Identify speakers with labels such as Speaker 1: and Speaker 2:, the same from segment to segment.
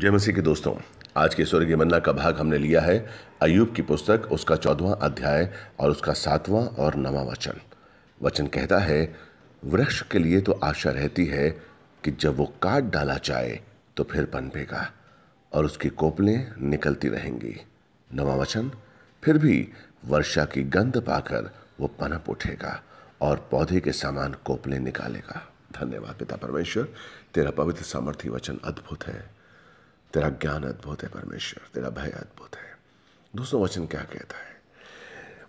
Speaker 1: जय मसीह के दोस्तों आज के स्वर्गीय मन्ना का भाग हमने लिया है अयुब की पुस्तक उसका चौदवा अध्याय और उसका सातवां और नवा वचन वचन कहता है वृक्ष के लिए तो आशा रहती है कि जब वो काट डाला जाए तो फिर पनपेगा और उसकी कोपलें निकलती रहेंगी नवा वचन फिर भी वर्षा की गंध पाकर वो पनप उठेगा और पौधे के समान कोपलें निकालेगा धन्यवाद पिता परमेश्वर तेरा पवित्र सामर्थ्य वचन अद्भुत है तेरा ज्ञान अद्भुत है परमेश्वर तेरा भय अद्भुत है दोस्तों वचन क्या कहता है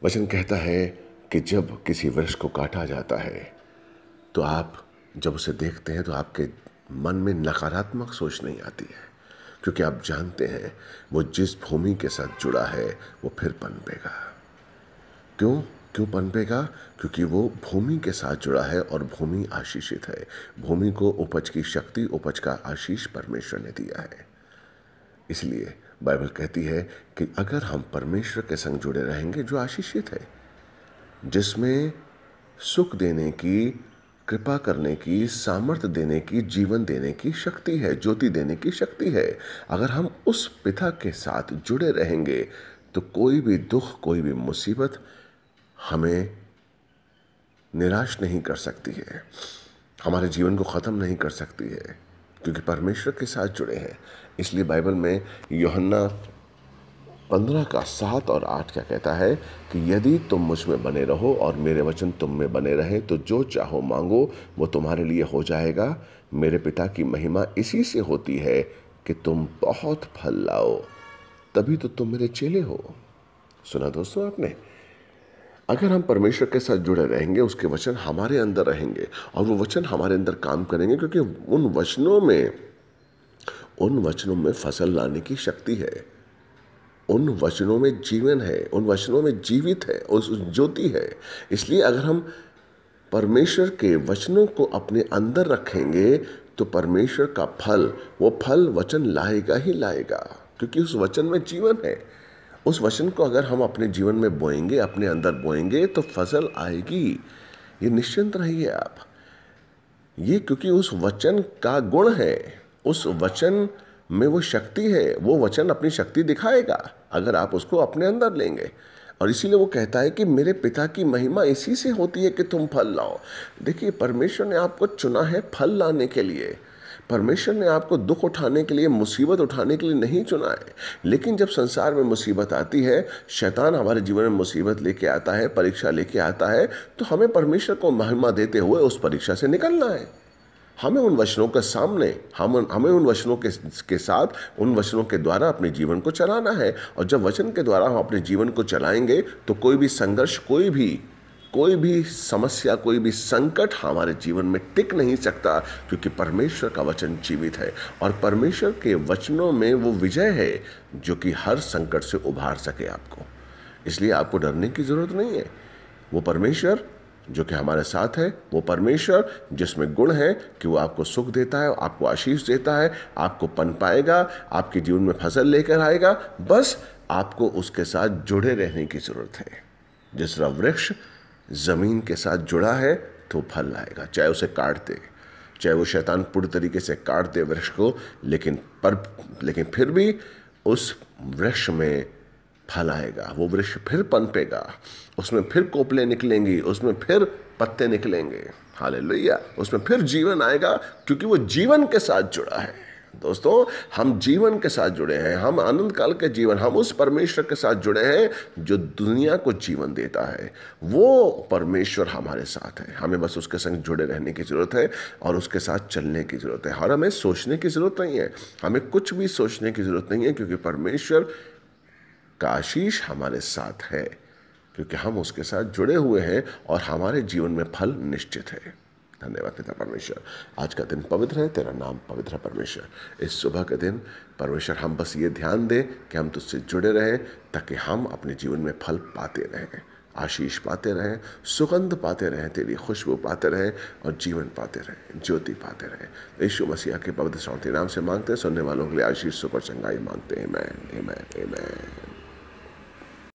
Speaker 1: वचन कहता है कि जब किसी वृक्ष को काटा जाता है तो आप जब उसे देखते हैं तो आपके मन में नकारात्मक सोच नहीं आती है क्योंकि आप जानते हैं वो जिस भूमि के साथ जुड़ा है वो फिर पनपेगा क्यों क्यों पनपेगा क्योंकि वो भूमि के साथ जुड़ा है और भूमि आशीषित है भूमि को उपज की शक्ति उपज का आशीष परमेश्वर ने दिया है इसलिए बाइबल कहती है कि अगर हम परमेश्वर के संग जुड़े रहेंगे जो आशीषित है जिसमें सुख देने की कृपा करने की सामर्थ्य देने की जीवन देने की शक्ति है ज्योति देने की शक्ति है अगर हम उस पिता के साथ जुड़े रहेंगे तो कोई भी दुख कोई भी मुसीबत हमें निराश नहीं कर सकती है हमारे जीवन को ख़त्म नहीं कर सकती है क्योंकि परमेश्वर के साथ जुड़े हैं इसलिए बाइबल में योहन्ना पंद्रह का सात और आठ क्या कहता है कि यदि तुम मुझ में बने रहो और मेरे वचन तुम में बने रहे तो जो चाहो मांगो वो तुम्हारे लिए हो जाएगा मेरे पिता की महिमा इसी से होती है कि तुम बहुत फल लाओ तभी तो तुम मेरे चेले हो सुना दोस्तों आपने अगर हम परमेश्वर के साथ जुड़े रहेंगे उसके वचन हमारे अंदर रहेंगे और वो वचन हमारे अंदर काम करेंगे क्योंकि उन वचनों में उन वचनों में फसल लाने की शक्ति है उन वचनों में जीवन है उन वचनों में जीवित है उस ज्योति है इसलिए अगर हम परमेश्वर के वचनों को अपने अंदर रखेंगे तो परमेश्वर का फल वो फल वचन लाएगा ही लाएगा क्योंकि उस वचन में जीवन है उस वचन को अगर हम अपने जीवन में बोएंगे अपने अंदर बोएंगे तो फसल आएगी ये निश्चिंत रहिए आप ये क्योंकि उस वचन का गुण है उस वचन में वो शक्ति है वो वचन अपनी शक्ति दिखाएगा अगर आप उसको अपने अंदर लेंगे और इसीलिए वो कहता है कि मेरे पिता की महिमा इसी से होती है कि तुम फल लाओ देखिए परमेश्वर ने आपको चुना है फल लाने के लिए परमेश्वर ने आपको दुख उठाने के लिए मुसीबत उठाने के लिए नहीं चुना है लेकिन जब संसार में मुसीबत आती है शैतान हमारे जीवन में मुसीबत लेके आता है परीक्षा लेके आता है तो हमें परमेश्वर को महिमा देते हुए उस परीक्षा से निकलना है हमें उन वचनों के सामने हम हमें उन वचनों के के साथ उन वचनों के द्वारा अपने जीवन को चलाना है और जब वचन के द्वारा हम अपने जीवन को चलाएंगे तो कोई भी संघर्ष कोई भी कोई भी समस्या कोई भी संकट हमारे जीवन में टिक नहीं सकता क्योंकि परमेश्वर का वचन जीवित है और परमेश्वर के वचनों में वो विजय है जो कि हर संकट से उभार सके आपको इसलिए आपको डरने की ज़रूरत नहीं है वो परमेश्वर जो कि हमारे साथ है वो परमेश्वर जिसमें गुण है कि वो आपको सुख देता है आपको आशीष देता है आपको पन पाएगा आपके जीवन में फसल लेकर आएगा बस आपको उसके साथ जुड़े रहने की ज़रूरत है जिस तरह वृक्ष ज़मीन के साथ जुड़ा है तो फल लाएगा चाहे उसे काट दे चाहे वो शैतान पूरी तरीके से काट दे वृक्ष को लेकिन पर लेकिन फिर भी उस वृक्ष में फल आएगा वो वृक्ष फिर पनपेगा उसमें फिर कोपले निकलेंगी उसमें फिर पत्ते निकलेंगे हाले उसमें फिर जीवन आएगा क्योंकि वो जीवन के साथ जुड़ा है दोस्तों हम जीवन के साथ जुड़े हैं हम आनंद काल के जीवन हम उस परमेश्वर के साथ जुड़े हैं जो दुनिया को जीवन देता है वो परमेश्वर हमारे साथ है हमें बस उसके संग जुड़े रहने की ज़रूरत है और उसके साथ चलने की ज़रूरत है और हमें सोचने की ज़रूरत नहीं है हमें कुछ भी सोचने की ज़रूरत नहीं है क्योंकि परमेश्वर का आशीष हमारे साथ है क्योंकि हम उसके साथ जुड़े हुए हैं और हमारे जीवन में फल निश्चित है धन्यवाद पिता परमेश्वर आज का दिन पवित्र है तेरा नाम पवित्र है परमेश्वर इस सुबह के दिन परमेश्वर हम बस ये ध्यान दें कि हम तुझसे जुड़े रहें ताकि हम अपने जीवन में फल पाते रहें आशीष पाते रहें सुगंध पाते रहें तेरी खुशबू पाते रहें और जीवन पाते रहें ज्योति पाते रहें यीशु मसीहा के पवित्र शांति नाम से मांगते हैं सुनने वालों के लिए आशीष सुपर चंगाई मांगते हैं मैं मैं मैं